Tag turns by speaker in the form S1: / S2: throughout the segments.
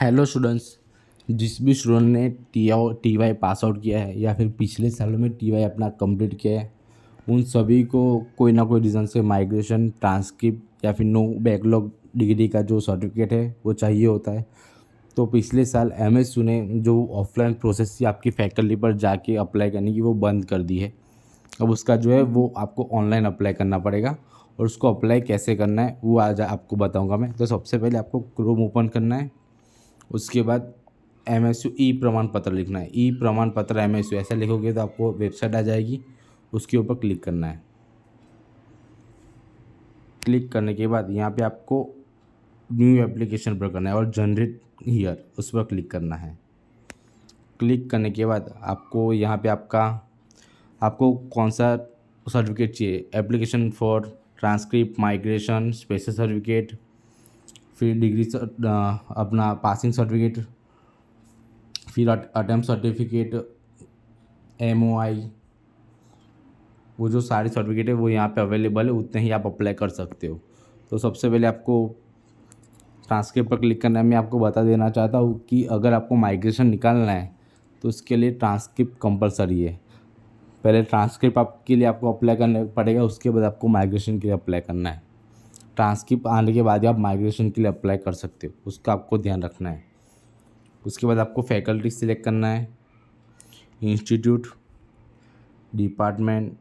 S1: hello students जिस भी student ने T T Y pass out किया है या फिर पिछले सालों में टी वाई अपना कंप्लीट किया है उन सभी को कोई ना कोई रीज़न से माइग्रेशन ट्रांसक्रिप्ट या फिर नो बैकलॉग डिग्री का जो सर्टिफिकेट है वो चाहिए होता है तो पिछले साल एम एस ने जो ऑफलाइन प्रोसेस थी आपकी फैकल्टी पर जाके अप्लाई करने की वो बंद कर दी है अब उसका जो है वो आपको ऑनलाइन अप्लाई करना पड़ेगा और उसको अप्लाई कैसे करना है वो आज आपको बताऊंगा मैं तो सबसे पहले आपको क्रोम ओपन करना है उसके बाद एम एस यू ई प्रमाण पत्र लिखना है ई प्रमाण पत्र एम एस यू ऐसा लिखोगे तो आपको वेबसाइट आ जाएगी उसके ऊपर क्लिक करना है क्लिक करने के बाद यहाँ पे आपको न्यू एप्लीकेशन पर करना है और जनरेट हीयर उस पर क्लिक करना है क्लिक करने के बाद आपको यहाँ पे आपका आपको कौन सा सर्टिफिकेट चाहिए application for transcript migration special certificate फिर डिग्री अपना पासिंग सर्टिफिकेट फिर attempt certificate M O I वो जो सारे सर्टिफिकेट है वो यहाँ पे अवेलेबल है उतने ही आप अप्लाई कर सकते हो तो सबसे पहले आपको ट्रांसक्रिप्ट पर क्लिक करना है मैं आपको बता देना चाहता हूँ कि अगर आपको माइग्रेशन निकालना है तो उसके लिए ट्रांसक्रिप्ट कंपलसरी है पहले ट्रांसक्रिप्ट आपके लिए आपको अप्लाई करना पड़ेगा उसके बाद आपको माइग्रेशन के लिए अप्लाई करना है ट्रांसक्रिप्ट आने के बाद ही आप माइग्रेशन के लिए अप्लाई कर सकते हो उसका आपको ध्यान रखना है उसके बाद आपको फैकल्टी सिलेक्ट करना है इंस्टीट्यूट डिपार्टमेंट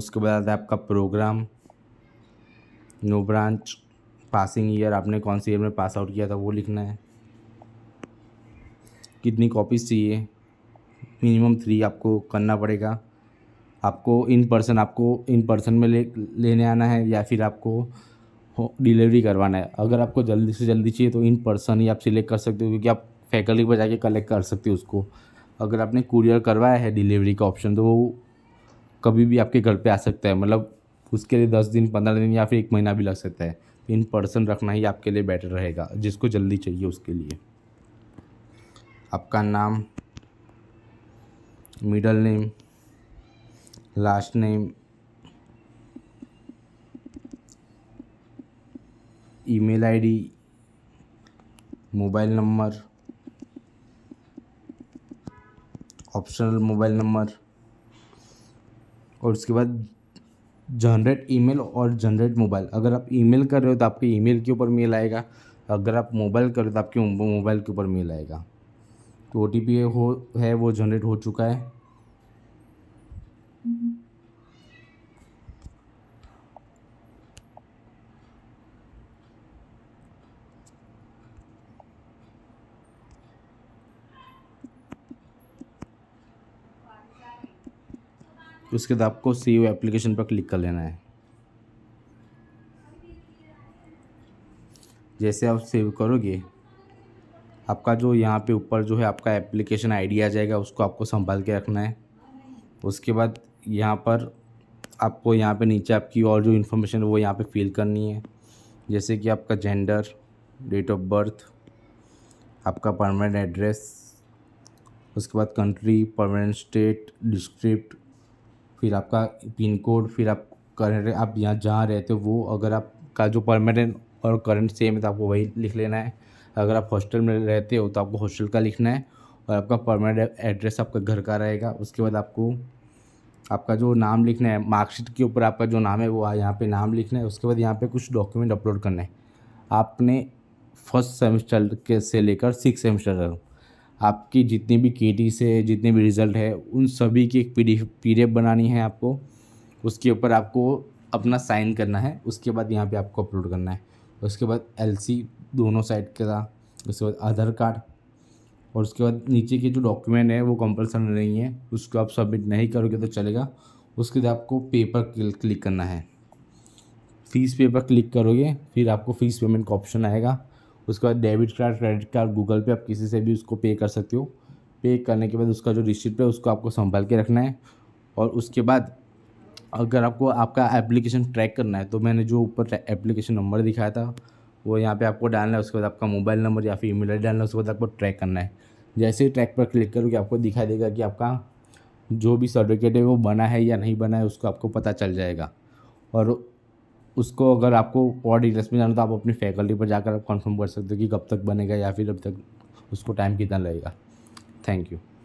S1: उसके बाद आपका programme no branch passing year आपने कौन से ईयर में पास आउट किया था वो लिखना है कितनी कॉपीज़ चाहिए मिनिमम थ्री आपको करना पड़ेगा आपको इन पर्सन आपको इन पर्सन में ले लेने आना है या फिर आपको डिलीवरी करवाना है अगर आपको जल्दी से जल्दी चाहिए तो इन पर्सन ही आप सिलेक्ट कर सकते हो क्योंकि आप फैकल्टी पर जाके कलेक्ट कर सकते हो उसको अगर आपने कुरियर करवाया है डिलीवरी का ऑप्शन तो वो कभी भी आपके घर पे आ सकता है मतलब उसके लिए दस दिन पंद्रह दिन या फिर एक महीना भी लग सकता है इन पर्सन रखना ही आपके लिए बेटर रहेगा जिसको जल्दी चाहिए उसके लिए आपका नाम middle name last name email ID mobile number optional mobile number और उसके बाद जनरेट ईमेल और जनरेट मोबाइल अगर आप ईमेल कर रहे हो तो आपके ईमेल के ऊपर मेल आएगा अगर आप मोबाइल कर रहे हो तो आपके मोबाइल के ऊपर मेल आएगा तो ओ टी पी हो है वो जनरेट हो चुका है उसके बाद आपको सेव एप्लीकेशन पर क्लिक कर लेना है जैसे आप सेव करोगे आपका जो यहाँ पे ऊपर जो है आपका एप्लीकेशन आईडी आ जाएगा उसको आपको संभाल के रखना है उसके बाद यहाँ पर आपको यहाँ पे नीचे आपकी और जो इन्फॉर्मेशन है वो यहाँ पे फिल करनी है जैसे कि आपका जेंडर डेट ऑफ बर्थ आपका परमानेंट एड्रेस उसके बाद कंट्री परमानेंट स्टेट डिस्क्रिप्ट फिर आपका पिन कोड फिर आप करेंट आप यहाँ जहाँ रहते हो वो अगर आपका जो परमानेंट और करंट सेम है तो आपको वही लिख लेना है अगर आप हॉस्टल में रहते हो तो आपको हॉस्टल का लिखना है और आपका परमानेंट एड्रेस आपका घर का रहेगा उसके बाद आपको आपका जो नाम लिखना है मार्कशीट के ऊपर आपका जो नाम है वो यहाँ पे नाम लिखना है उसके बाद यहाँ पे कुछ डॉक्यूमेंट अपलोड करना है आपने फर्स्ट सेमेस्टर के से लेकर सिक्स सेमेस्टर आपकी जितनी भी के से जितने भी रिज़ल्ट है उन सभी की एक पी डी बनानी है आपको उसके ऊपर आपको अपना साइन करना है उसके बाद यहाँ पे आपको अपलोड करना है उसके बाद एल दोनों साइड के उसके बाद आधार कार्ड और उसके बाद नीचे के जो डॉक्यूमेंट है वो कंपलसन नहीं है उसको आप सबमिट नहीं करोगे तो चलेगा उसके बाद आपको पेपर क्लिक करना है फ़ीस पेपर क्लिक करोगे फिर आपको फ़ीस पेमेंट का ऑप्शन आएगा उसके बाद debit card credit card Google Pay आप किसी से भी उसको पे कर सकते हो पे करने के बाद उसका जो रिसिप्ट है उसको आपको संभाल के रखना है और उसके बाद अगर आपको आपका एप्लीकेशन ट्रैक करना है तो मैंने जो ऊपर एप्लीकेशन नंबर दिखाया था वो यहाँ पे आपको डालना है उसके बाद आपका मोबाइल नंबर या फिर ईमेल मेल डालना है उसके बाद आपको ट्रैक करना है जैसे ही ट्रैक पर क्लिक करोगे आपको दिखाई देगा कि आपका जो भी सर्टिफिकेट है वो बना है या नहीं बना है उसको आपको पता चल जाएगा और उसको अगर आपको और डिटेल्स में जाना तो आप अपनी फैकल्टी पर जाकर आप कन्फर्म कर सकते हो कि कब तक बनेगा या फिर अब तक उसको टाइम कितना लगेगा थैंक यू